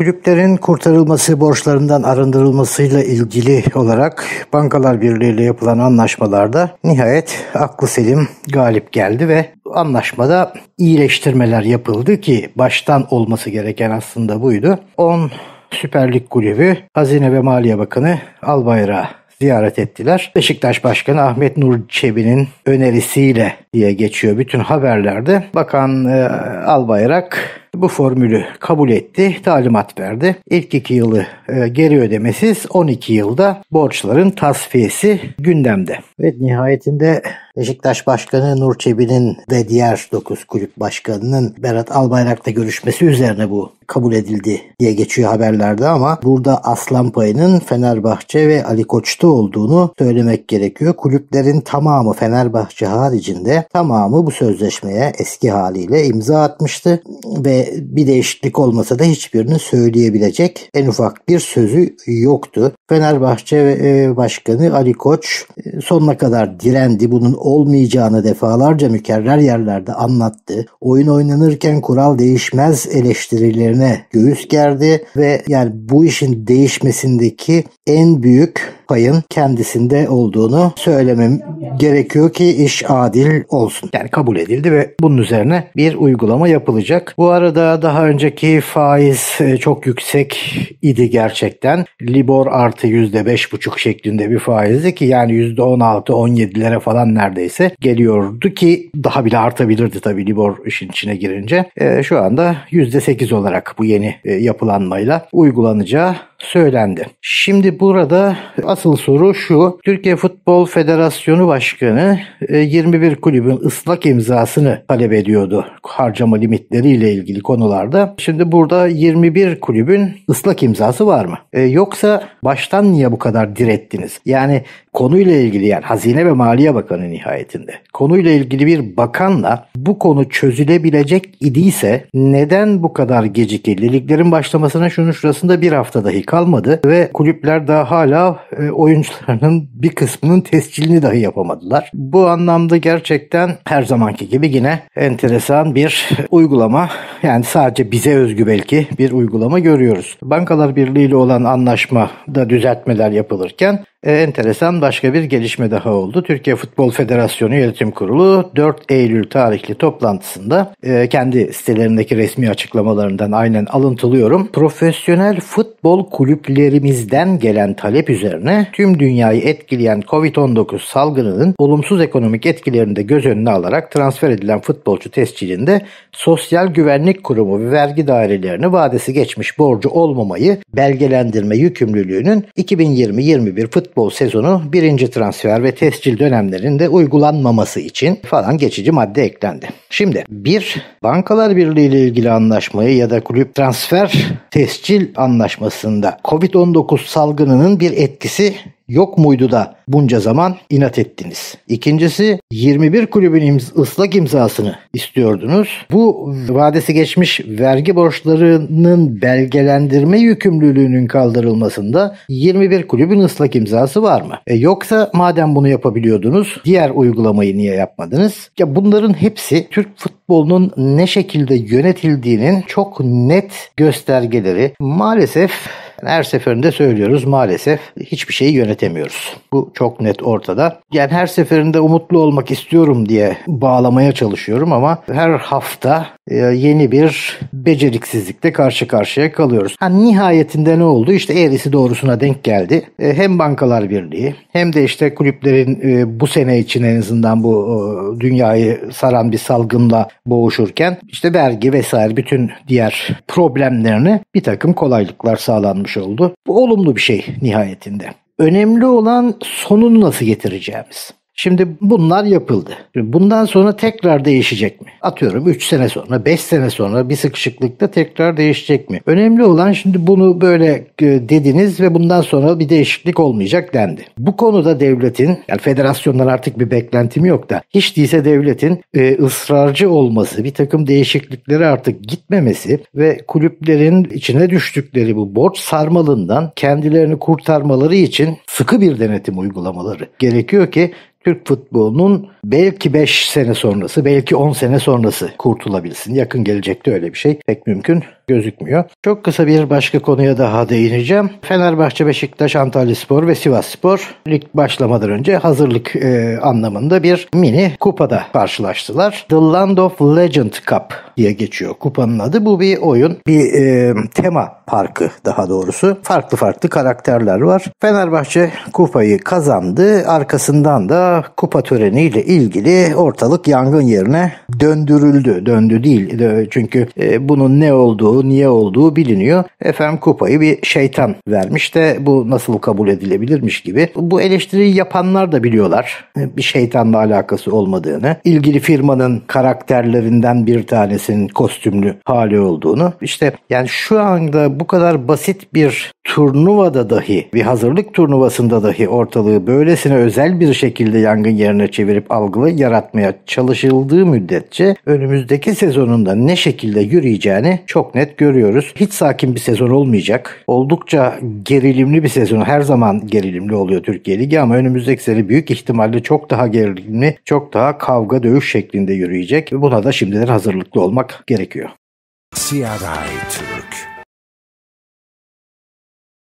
Kulüplerin kurtarılması, borçlarından arındırılmasıyla ilgili olarak Bankalar Birliği ile yapılan anlaşmalarda nihayet aklı selim galip geldi ve anlaşmada iyileştirmeler yapıldı ki baştan olması gereken aslında buydu. 10 Süper Lig kulübü Hazine ve Maliye Bakanı Albayrak'a ziyaret ettiler. Beşiktaş Başkanı Ahmet Nur Çebi'nin önerisiyle diye geçiyor bütün haberlerde. Bakan e, Albayrak bu formülü kabul etti, talimat verdi. İlk iki yılı e, geri ödemesiz, 12 yılda borçların tasfiyesi gündemde. Ve nihayetinde Beşiktaş Başkanı Nur Çebi'nin ve diğer 9 kulüp başkanının Berat Albayrak'la görüşmesi üzerine bu kabul edildi diye geçiyor haberlerde ama burada aslan payının Fenerbahçe ve Ali Koç'ta olduğunu söylemek gerekiyor. Kulüplerin tamamı Fenerbahçe haricinde tamamı bu sözleşmeye eski haliyle imza atmıştı ve bir değişiklik olmasa da hiçbirini söyleyebilecek en ufak bir sözü yoktu. Fenerbahçe e, Başkanı Ali Koç e, sonuna kadar direndi. Bunun olmayacağını defalarca mükerrer yerlerde anlattı. Oyun oynanırken kural değişmez eleştirilerine göğüs gerdi ve yani bu işin değişmesindeki en büyük payın kendisinde olduğunu söylemem gerekiyor ki iş adil olsun. Yani kabul edildi ve bunun üzerine bir uygulama yapılacak. Bu arada daha önceki faiz e, çok yüksek idi gerçekten. Libor artı %5,5 şeklinde bir faizdi ki yani %16-17'lere falan neredeyse geliyordu ki daha bile artabilirdi tabii Libor işin içine girince. E, şu anda %8 olarak bu yeni e, yapılanmayla uygulanacağı söylendi. Şimdi burada asıl soru şu. Türkiye Futbol Federasyonu Başkanı 21 e, kulübün ıslak imzasını talep ediyordu harcama limitleriyle ilgili konularda. Şimdi burada 21 kulübün ıslak imzası var mı? E, yoksa baştan niye bu kadar direttiniz? Yani konuyla ilgili yani Hazine ve Maliye Bakanı nihayetinde konuyla ilgili bir bakanla bu konu çözülebilecek idiyse neden bu kadar gecikildi? Liglerin başlamasına şunun şurasında bir hafta dahi kalmadı ve kulüpler daha hala e, oyuncularının bir kısmının tescilini dahi yapamadılar. Bu anlamda gerçekten her zamanki gibi yine enteresan bir uygulama yani sadece bize özgü belki bir uygulama görüyoruz. Bankalar Birliği ile olan anlaşmada düzeltmeler yapılırken e, enteresan başka bir gelişme daha oldu. Türkiye Futbol Federasyonu Yönetim Kurulu 4 Eylül tarihli toplantısında e, kendi sitelerindeki resmi açıklamalarından aynen alıntılıyorum. Profesyonel futbol futbol kulüplerimizden gelen talep üzerine tüm dünyayı etkileyen Covid-19 salgınının olumsuz ekonomik etkilerini de göz önüne alarak transfer edilen futbolcu tescilinde Sosyal Güvenlik Kurumu ve vergi dairelerine vadesi geçmiş borcu olmamayı belgelendirme yükümlülüğünün 2020-21 futbol sezonu birinci transfer ve tescil dönemlerinde uygulanmaması için falan geçici madde eklendi. Şimdi bir Bankalar Birliği ile ilgili anlaşmayı ya da kulüp transfer tescil anlaşması arasında. Covid-19 salgınının bir etkisi yok muydu da bunca zaman inat ettiniz? İkincisi 21 kulübün imz- ıslak imzasını istiyordunuz. Bu vadesi geçmiş vergi borçlarının belgelendirme yükümlülüğünün kaldırılmasında 21 kulübün ıslak imzası var mı? E yoksa madem bunu yapabiliyordunuz diğer uygulamayı niye yapmadınız? Ya bunların hepsi Türk futbolunun ne şekilde yönetildiğinin çok net göstergeleri. Maalesef yani her seferinde söylüyoruz maalesef hiçbir şeyi yönetemiyoruz. Bu çok net ortada. Yani her seferinde umutlu olmak istiyorum diye bağlamaya çalışıyorum ama her hafta e, yeni bir beceriksizlikle karşı karşıya kalıyoruz. Ha, nihayetinde ne oldu? İşte eğrisi doğrusuna denk geldi. E, hem Bankalar Birliği hem de işte kulüplerin e, bu sene için en azından bu dünyayı saran bir salgınla boğuşurken işte vergi vesaire bütün diğer problemlerini bir takım kolaylıklar sağlanmış olmuş oldu. Bu olumlu bir şey nihayetinde. Önemli olan sonunu nasıl getireceğimiz. Şimdi bunlar yapıldı. Şimdi bundan sonra tekrar değişecek mi? Atıyorum 3 sene sonra, 5 sene sonra bir sıkışıklıkta tekrar değişecek mi? Önemli olan şimdi bunu böyle e, dediniz ve bundan sonra bir değişiklik olmayacak dendi. Bu konuda devletin, yani federasyondan artık bir beklentim yok da hiç değilse devletin e, ısrarcı olması, bir takım değişikliklere artık gitmemesi ve kulüplerin içine düştükleri bu borç sarmalından kendilerini kurtarmaları için sıkı bir denetim uygulamaları gerekiyor ki Türk futbolunun belki 5 sene sonrası, belki 10 sene sonrası kurtulabilsin. Yakın gelecekte öyle bir şey pek mümkün gözükmüyor. Çok kısa bir başka konuya daha değineceğim. Fenerbahçe, Beşiktaş, Antalya Spor ve Sivas Spor lig başlamadan önce hazırlık e, anlamında bir mini kupada karşılaştılar. The Land of Legend Cup diye geçiyor kupanın adı. Bu bir oyun, bir e, tema parkı daha doğrusu. Farklı farklı karakterler var. Fenerbahçe kupayı kazandı. Arkasından da kupa töreniyle ilgili ortalık yangın yerine döndürüldü. Döndü değil çünkü e, bunun ne olduğu olduğu, niye olduğu biliniyor. Efendim kupayı bir şeytan vermiş de bu nasıl kabul edilebilirmiş gibi. Bu eleştiriyi yapanlar da biliyorlar e, bir şeytanla alakası olmadığını, ilgili firmanın karakterlerinden bir tanesinin kostümlü hali olduğunu. İşte yani şu anda bu kadar basit bir turnuvada dahi bir hazırlık turnuvasında dahi ortalığı böylesine özel bir şekilde yangın yerine çevirip algılı yaratmaya çalışıldığı müddetçe önümüzdeki sezonunda ne şekilde yürüyeceğini çok net görüyoruz. Hiç sakin bir sezon olmayacak. Oldukça gerilimli bir sezon. Her zaman gerilimli oluyor Türkiye Ligi ama önümüzdeki sene büyük ihtimalle çok daha gerilimli, çok daha kavga dövüş şeklinde yürüyecek. Buna da şimdiden hazırlıklı olmak gerekiyor. CRI